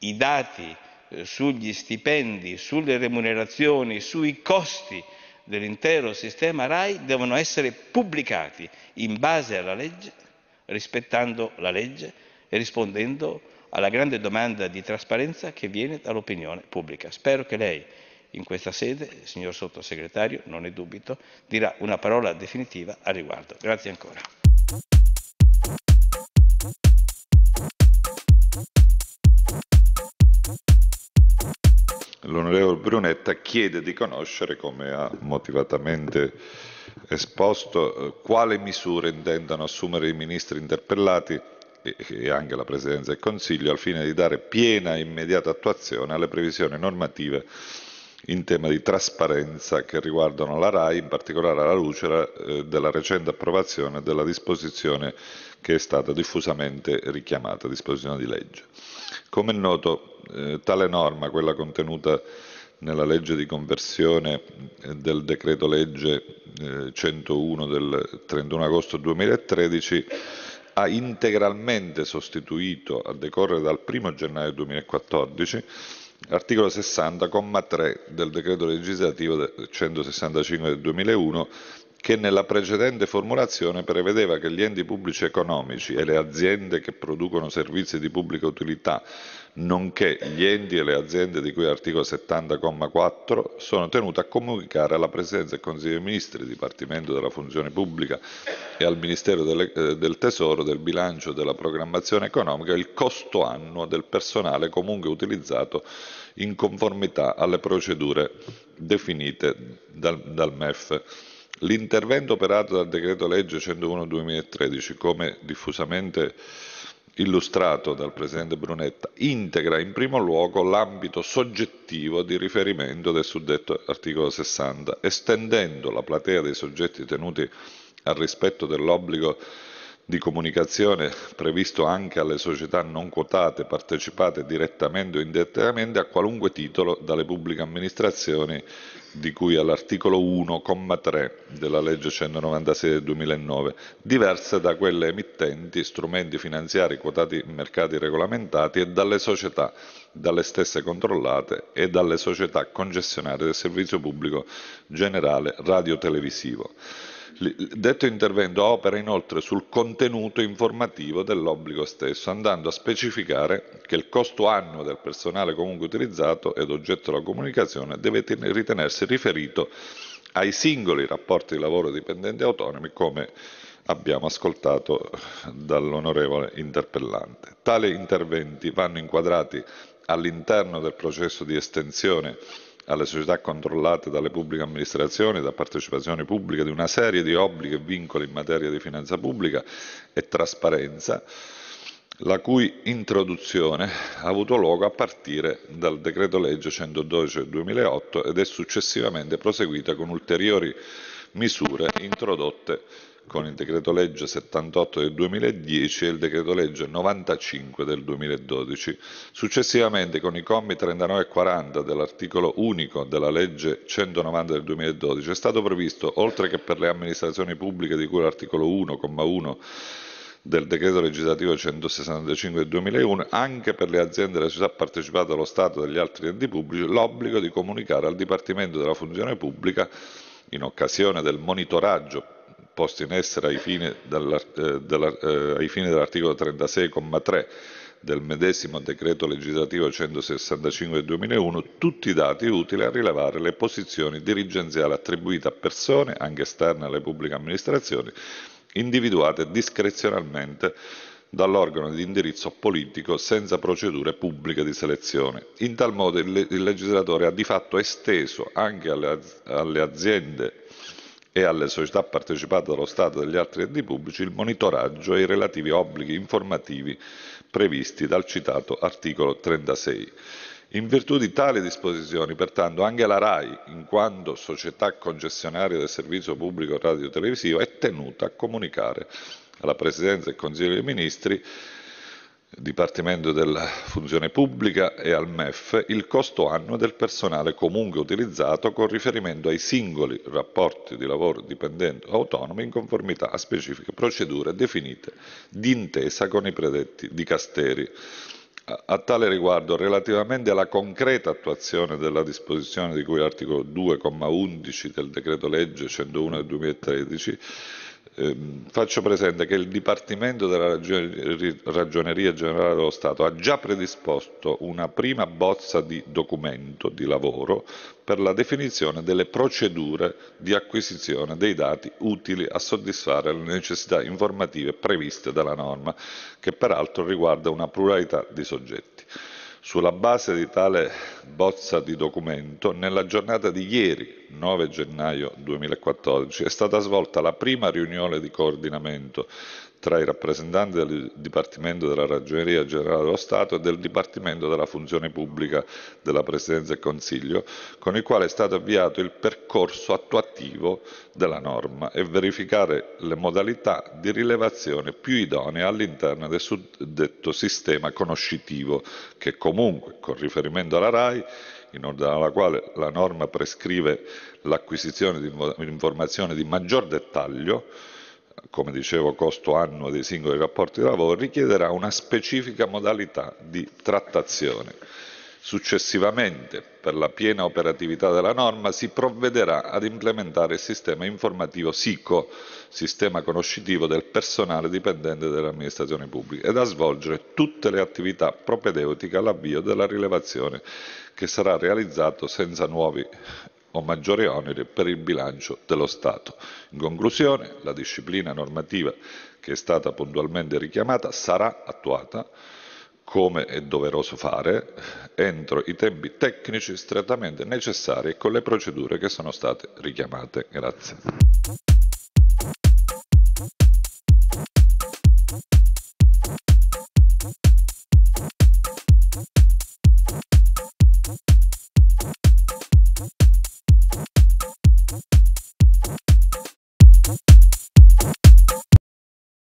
I dati eh, sugli stipendi, sulle remunerazioni, sui costi dell'intero sistema RAI devono essere pubblicati in base alla legge, rispettando la legge e rispondendo alla grande domanda di trasparenza che viene dall'opinione pubblica. Spero che lei in questa sede, signor Sottosegretario, non ne dubito, dirà una parola definitiva al riguardo. Grazie ancora. Brunetta chiede di conoscere, come ha motivatamente esposto, eh, quale misure intendano assumere i ministri interpellati e anche la Presidenza del Consiglio al fine di dare piena e immediata attuazione alle previsioni normative in tema di trasparenza che riguardano la RAI, in particolare alla luce eh, della recente approvazione della disposizione che è stata diffusamente richiamata, disposizione di legge. Come è noto, eh, tale norma, quella contenuta nella legge di conversione eh, del decreto legge 101 eh, del 31 agosto 2013 ha integralmente sostituito, a decorrere dal 1 gennaio 2014, l'articolo 60, comma 3 del decreto legislativo 165 del 2001 che nella precedente formulazione prevedeva che gli enti pubblici economici e le aziende che producono servizi di pubblica utilità, nonché gli enti e le aziende di cui all'articolo 70,4, sono tenuti a comunicare alla Presidenza del Consiglio dei Ministri, Dipartimento della Funzione Pubblica e al Ministero delle, eh, del Tesoro, del Bilancio e della Programmazione Economica il costo annuo del personale comunque utilizzato in conformità alle procedure definite dal, dal MEF. L'intervento operato dal decreto legge 101-2013, come diffusamente illustrato dal Presidente Brunetta, integra in primo luogo l'ambito soggettivo di riferimento del suddetto articolo 60, estendendo la platea dei soggetti tenuti al rispetto dell'obbligo di comunicazione previsto anche alle società non quotate partecipate direttamente o indirettamente a qualunque titolo dalle pubbliche amministrazioni di cui all'articolo 1,3 della legge 196 del 2009, diverse da quelle emittenti strumenti finanziari quotati in mercati regolamentati e dalle società dalle stesse controllate e dalle società concessionarie del servizio pubblico generale radiotelevisivo. Detto intervento opera inoltre sul contenuto informativo dell'obbligo stesso, andando a specificare che il costo annuo del personale comunque utilizzato ed oggetto della comunicazione deve ritenersi riferito ai singoli rapporti di lavoro dipendenti autonomi come abbiamo ascoltato dall'onorevole interpellante. Tali interventi vanno inquadrati all'interno del processo di estensione alle società controllate dalle pubbliche amministrazioni, da partecipazioni pubbliche, di una serie di obblighi e vincoli in materia di finanza pubblica e trasparenza, la cui introduzione ha avuto luogo a partire dal decreto legge 112 del 2008 ed è successivamente proseguita con ulteriori misure introdotte con il decreto legge 78 del 2010 e il decreto legge 95 del 2012. Successivamente con i commi 39 e 40 dell'articolo unico della legge 190 del 2012 è stato previsto, oltre che per le amministrazioni pubbliche di cui l'articolo 1,1 del decreto legislativo 165 del 2001, anche per le aziende della società partecipate allo Stato e degli altri enti pubblici, l'obbligo di comunicare al Dipartimento della Funzione Pubblica, in occasione del monitoraggio posti in essere ai eh, eh, fini, dell'articolo 36,3 del medesimo decreto legislativo 165 del 2001 tutti i dati utili a rilevare le posizioni dirigenziali attribuite a persone, anche esterne alle pubbliche amministrazioni, individuate discrezionalmente dall'organo di indirizzo politico senza procedure pubbliche di selezione. In tal modo il legislatore ha di fatto esteso anche alle aziende e alle società partecipate dallo Stato e dagli altri enti pubblici il monitoraggio e i relativi obblighi informativi previsti dal citato articolo 36. In virtù di tali disposizioni, pertanto, anche la RAI, in quanto società concessionaria del servizio pubblico radio-televisivo, è tenuta a comunicare alla Presidenza e al Consiglio dei Ministri Dipartimento della Funzione Pubblica e al MEF il costo annuo del personale comunque utilizzato con riferimento ai singoli rapporti di lavoro dipendente o autonomo in conformità a specifiche procedure definite d'intesa con i predetti di Casteri. A tale riguardo, relativamente alla concreta attuazione della disposizione di cui l'articolo 2,11 del decreto legge 101 del 2013, eh, faccio presente che il Dipartimento della Ragioneria Generale dello Stato ha già predisposto una prima bozza di documento di lavoro per la definizione delle procedure di acquisizione dei dati utili a soddisfare le necessità informative previste dalla norma, che peraltro riguarda una pluralità di soggetti. Sulla base di tale bozza di documento, nella giornata di ieri, 9 gennaio 2014 è stata svolta la prima riunione di coordinamento tra i rappresentanti del Dipartimento della Ragioneria Generale dello Stato e del Dipartimento della Funzione Pubblica della Presidenza e Consiglio, con il quale è stato avviato il percorso attuativo della norma e verificare le modalità di rilevazione più idonee all'interno del suddetto sistema conoscitivo che comunque, con riferimento alla RAI, in ordine alla quale la norma prescrive l'acquisizione di informazioni di maggior dettaglio, come dicevo, costo annuo dei singoli rapporti di lavoro, richiederà una specifica modalità di trattazione. Successivamente, per la piena operatività della norma, si provvederà ad implementare il sistema informativo SICO, sistema conoscitivo del personale dipendente delle amministrazioni pubbliche, ed a svolgere tutte le attività propedeutiche all'avvio della rilevazione che sarà realizzato senza nuovi o maggiori oneri per il bilancio dello Stato. In conclusione, la disciplina normativa che è stata puntualmente richiamata sarà attuata come è doveroso fare, entro i tempi tecnici strettamente necessari e con le procedure che sono state richiamate. Grazie.